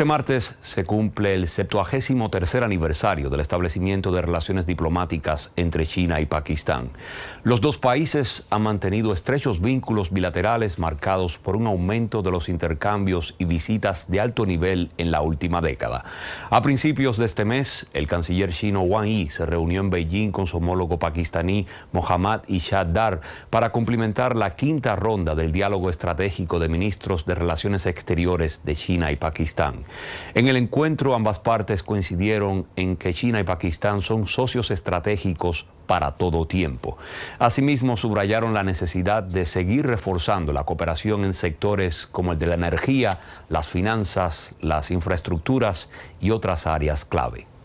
Este martes se cumple el 73 aniversario del establecimiento de relaciones diplomáticas entre China y Pakistán. Los dos países han mantenido estrechos vínculos bilaterales marcados por un aumento de los intercambios y visitas de alto nivel en la última década. A principios de este mes, el canciller chino Wang Yi se reunió en Beijing con su homólogo pakistaní Mohammad Ishad Dar para cumplimentar la quinta ronda del diálogo estratégico de ministros de Relaciones Exteriores de China y Pakistán. En el encuentro ambas partes coincidieron en que China y Pakistán son socios estratégicos para todo tiempo. Asimismo, subrayaron la necesidad de seguir reforzando la cooperación en sectores como el de la energía, las finanzas, las infraestructuras y otras áreas clave.